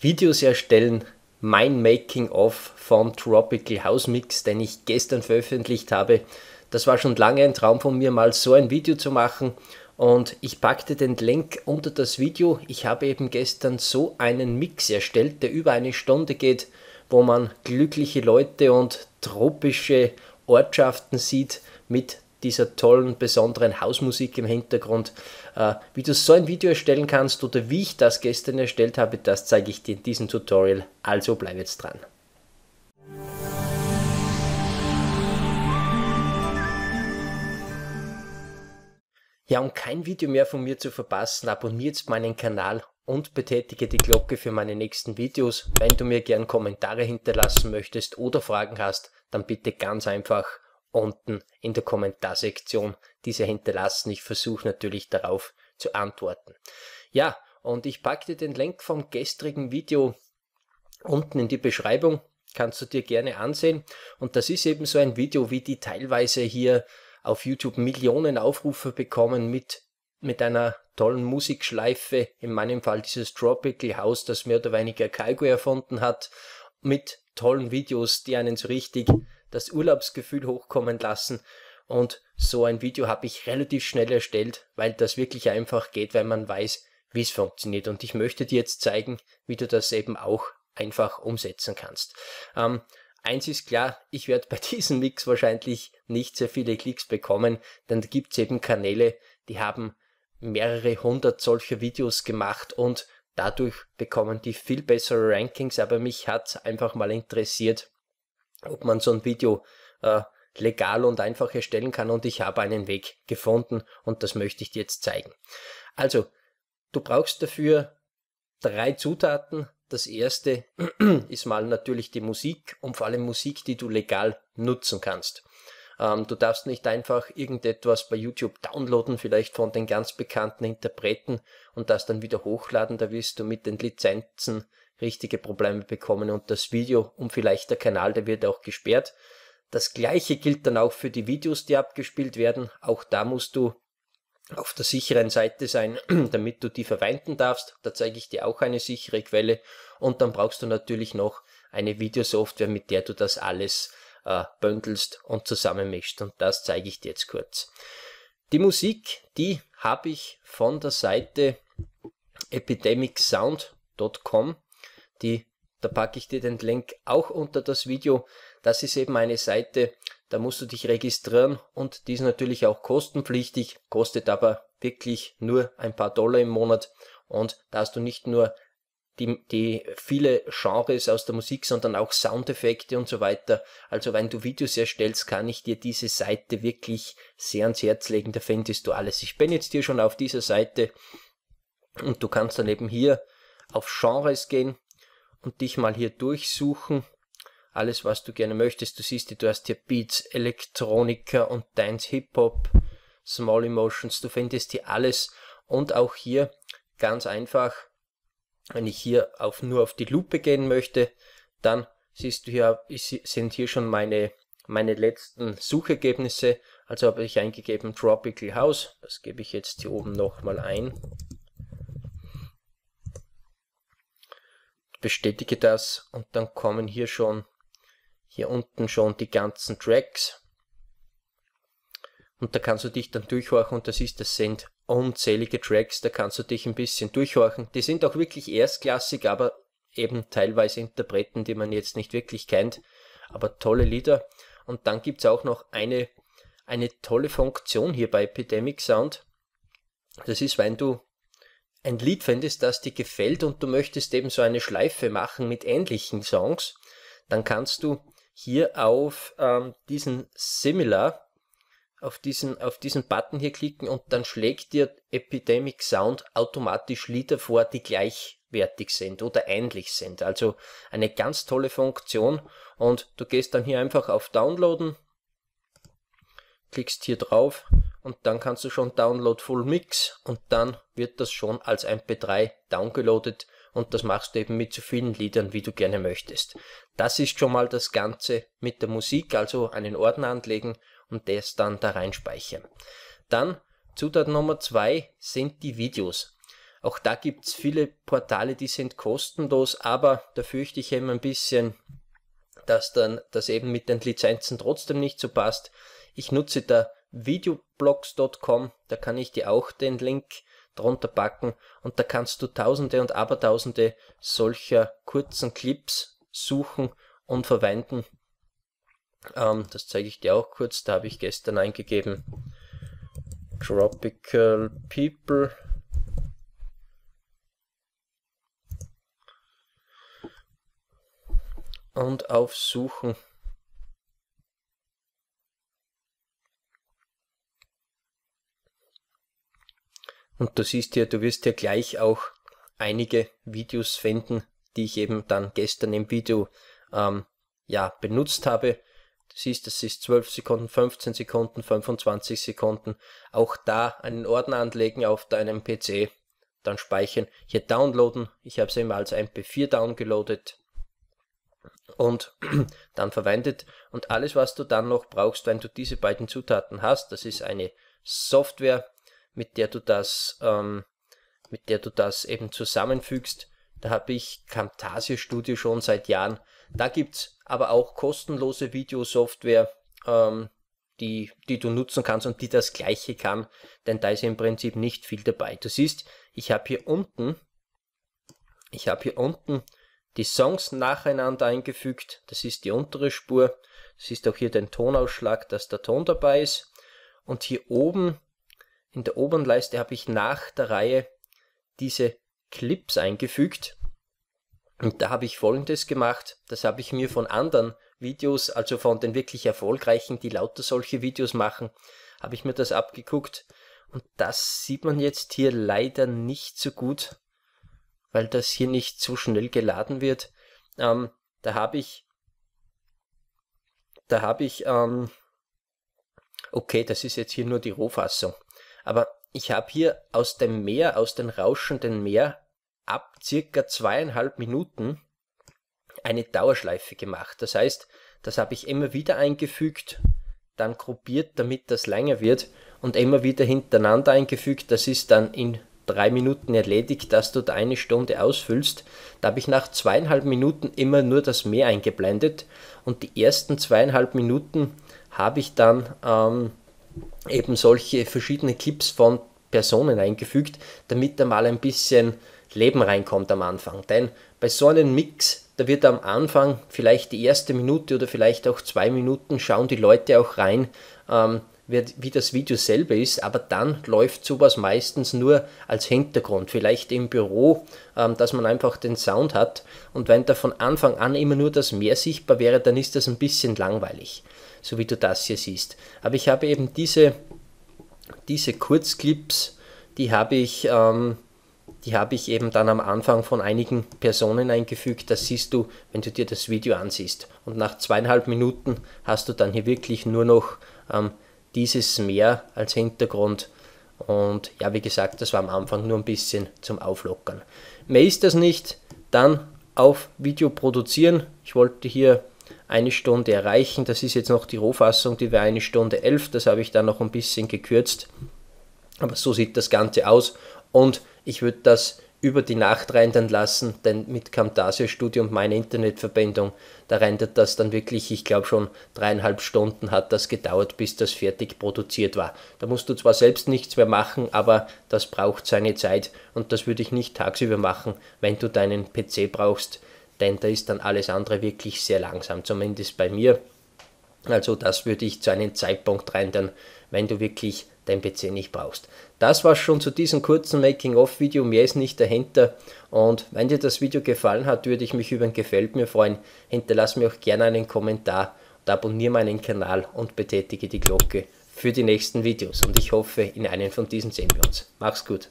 Videos erstellen, mein Making-of von Tropical House Mix, den ich gestern veröffentlicht habe. Das war schon lange ein Traum von mir, mal so ein Video zu machen. Und ich packte den Link unter das Video. Ich habe eben gestern so einen Mix erstellt, der über eine Stunde geht, wo man glückliche Leute und tropische Ortschaften sieht mit dieser tollen, besonderen Hausmusik im Hintergrund. Äh, wie du so ein Video erstellen kannst oder wie ich das gestern erstellt habe, das zeige ich dir in diesem Tutorial. Also bleib jetzt dran. Ja, um kein Video mehr von mir zu verpassen, abonniere jetzt meinen Kanal und betätige die Glocke für meine nächsten Videos. Wenn du mir gern Kommentare hinterlassen möchtest oder Fragen hast, dann bitte ganz einfach unten in der Kommentarsektion diese hinterlassen. Ich versuche natürlich darauf zu antworten. Ja, und ich packe dir den Link vom gestrigen Video unten in die Beschreibung. Kannst du dir gerne ansehen. Und das ist eben so ein Video, wie die teilweise hier auf YouTube Millionen Aufrufe bekommen mit, mit einer tollen Musikschleife. In meinem Fall dieses Tropical House, das mehr oder weniger Kaigo erfunden hat. Mit tollen Videos, die einen so richtig das Urlaubsgefühl hochkommen lassen. Und so ein Video habe ich relativ schnell erstellt, weil das wirklich einfach geht, weil man weiß, wie es funktioniert. Und ich möchte dir jetzt zeigen, wie du das eben auch einfach umsetzen kannst. Ähm, eins ist klar, ich werde bei diesem Mix wahrscheinlich nicht sehr viele Klicks bekommen, denn da gibt es eben Kanäle, die haben mehrere hundert solcher Videos gemacht und dadurch bekommen die viel bessere Rankings, aber mich hat einfach mal interessiert, ob man so ein Video äh, legal und einfach erstellen kann und ich habe einen Weg gefunden und das möchte ich dir jetzt zeigen. Also, du brauchst dafür drei Zutaten. Das erste ist mal natürlich die Musik und vor allem Musik, die du legal nutzen kannst. Ähm, du darfst nicht einfach irgendetwas bei YouTube downloaden, vielleicht von den ganz bekannten Interpreten und das dann wieder hochladen. Da wirst du mit den Lizenzen richtige Probleme bekommen und das Video und vielleicht der Kanal, der wird auch gesperrt. Das gleiche gilt dann auch für die Videos, die abgespielt werden. Auch da musst du auf der sicheren Seite sein, damit du die verwenden darfst. Da zeige ich dir auch eine sichere Quelle. Und dann brauchst du natürlich noch eine Videosoftware, mit der du das alles äh, bündelst und zusammenmischst. Und das zeige ich dir jetzt kurz. Die Musik, die habe ich von der Seite epidemicsound.com die, da packe ich dir den Link auch unter das Video. Das ist eben eine Seite, da musst du dich registrieren und die ist natürlich auch kostenpflichtig, kostet aber wirklich nur ein paar Dollar im Monat und da hast du nicht nur die, die viele Genres aus der Musik, sondern auch Soundeffekte und so weiter. Also wenn du Videos erstellst, kann ich dir diese Seite wirklich sehr ans Herz legen. Da findest du alles. Ich bin jetzt hier schon auf dieser Seite und du kannst dann eben hier auf Genres gehen und dich mal hier durchsuchen. Alles, was du gerne möchtest. Du siehst, du hast hier Beats, Elektronika und Dance Hip-Hop, Small Emotions. Du findest hier alles. Und auch hier ganz einfach, wenn ich hier auf, nur auf die Lupe gehen möchte, dann siehst du hier, sind hier schon meine, meine letzten Suchergebnisse. Also habe ich eingegeben Tropical House. Das gebe ich jetzt hier oben nochmal ein. bestätige das und dann kommen hier schon, hier unten schon die ganzen Tracks. Und da kannst du dich dann durchhorchen und das ist, das sind unzählige Tracks, da kannst du dich ein bisschen durchhorchen. Die sind auch wirklich erstklassig, aber eben teilweise Interpreten, die man jetzt nicht wirklich kennt, aber tolle Lieder. Und dann gibt's auch noch eine, eine tolle Funktion hier bei Epidemic Sound. Das ist, wenn du ein Lied findest, das dir gefällt und du möchtest eben so eine Schleife machen mit ähnlichen Songs, dann kannst du hier auf ähm, diesen Similar, auf diesen, auf diesen Button hier klicken und dann schlägt dir Epidemic Sound automatisch Lieder vor, die gleichwertig sind oder ähnlich sind. Also eine ganz tolle Funktion und du gehst dann hier einfach auf Downloaden, klickst hier drauf und dann kannst du schon Download Full Mix und dann wird das schon als MP3 downgeloadet und das machst du eben mit so vielen Liedern, wie du gerne möchtest. Das ist schon mal das Ganze mit der Musik, also einen Ordner anlegen und das dann da reinspeichern. Dann Zutat Nummer zwei sind die Videos. Auch da gibt es viele Portale, die sind kostenlos, aber da fürchte ich eben ein bisschen, dass dann das eben mit den Lizenzen trotzdem nicht so passt. Ich nutze da videoblogs.com, da kann ich dir auch den Link drunter packen und da kannst du tausende und abertausende solcher kurzen Clips suchen und verwenden. Ähm, das zeige ich dir auch kurz, da habe ich gestern eingegeben Tropical People und auf Suchen Und du siehst hier, du wirst hier gleich auch einige Videos finden, die ich eben dann gestern im Video ähm, ja, benutzt habe. Du siehst, es ist 12 Sekunden, 15 Sekunden, 25 Sekunden. Auch da einen Ordner anlegen auf deinem PC, dann speichern, hier downloaden. Ich habe es immer als MP4 downgeloadet und dann verwendet. Und alles, was du dann noch brauchst, wenn du diese beiden Zutaten hast, das ist eine Software, mit der du das, ähm, mit der du das eben zusammenfügst. Da habe ich Camtasia Studio schon seit Jahren. Da gibt es aber auch kostenlose Videosoftware, ähm, die, die du nutzen kannst und die das gleiche kann, denn da ist im Prinzip nicht viel dabei. Du siehst, ich habe hier unten, ich habe hier unten die Songs nacheinander eingefügt. Das ist die untere Spur. Du Siehst auch hier den Tonausschlag, dass der Ton dabei ist. Und hier oben in der oberen Leiste habe ich nach der Reihe diese Clips eingefügt. Und da habe ich folgendes gemacht, das habe ich mir von anderen Videos, also von den wirklich erfolgreichen, die lauter solche Videos machen, habe ich mir das abgeguckt. Und das sieht man jetzt hier leider nicht so gut, weil das hier nicht so schnell geladen wird. Ähm, da habe ich, da habe ich, ähm, okay, das ist jetzt hier nur die Rohfassung aber ich habe hier aus dem Meer, aus dem rauschenden Meer, ab circa zweieinhalb Minuten eine Dauerschleife gemacht. Das heißt, das habe ich immer wieder eingefügt, dann gruppiert, damit das länger wird und immer wieder hintereinander eingefügt. Das ist dann in drei Minuten erledigt, dass du da eine Stunde ausfüllst. Da habe ich nach zweieinhalb Minuten immer nur das Meer eingeblendet und die ersten zweieinhalb Minuten habe ich dann ähm, eben solche verschiedene Clips von Personen eingefügt, damit da mal ein bisschen Leben reinkommt am Anfang. Denn bei so einem Mix, da wird am Anfang vielleicht die erste Minute oder vielleicht auch zwei Minuten schauen die Leute auch rein, ähm, wie das Video selber ist, aber dann läuft sowas meistens nur als Hintergrund, vielleicht im Büro, ähm, dass man einfach den Sound hat und wenn da von Anfang an immer nur das mehr sichtbar wäre, dann ist das ein bisschen langweilig so wie du das hier siehst. Aber ich habe eben diese, diese Kurzclips, die habe ich, ähm, die habe ich eben dann am Anfang von einigen Personen eingefügt. Das siehst du, wenn du dir das Video ansiehst. Und nach zweieinhalb Minuten hast du dann hier wirklich nur noch ähm, dieses Meer als Hintergrund. Und ja, wie gesagt, das war am Anfang nur ein bisschen zum Auflockern. Mehr ist das nicht. Dann auf Video produzieren. Ich wollte hier eine Stunde erreichen. Das ist jetzt noch die Rohfassung, die wäre eine Stunde elf. Das habe ich dann noch ein bisschen gekürzt. Aber so sieht das Ganze aus. Und ich würde das über die Nacht rendern lassen, denn mit Camtasia Studio und meiner Internetverbindung, da rendert das dann wirklich, ich glaube schon dreieinhalb Stunden hat das gedauert, bis das fertig produziert war. Da musst du zwar selbst nichts mehr machen, aber das braucht seine Zeit und das würde ich nicht tagsüber machen, wenn du deinen PC brauchst denn da ist dann alles andere wirklich sehr langsam, zumindest bei mir. Also das würde ich zu einem Zeitpunkt reintern, wenn du wirklich dein PC nicht brauchst. Das war schon zu diesem kurzen Making-of-Video, mehr ist nicht dahinter. Und wenn dir das Video gefallen hat, würde ich mich über ein Gefällt mir freuen. Hinterlass mir auch gerne einen Kommentar und abonniere meinen Kanal und betätige die Glocke für die nächsten Videos. Und ich hoffe, in einem von diesen sehen wir uns. Mach's gut.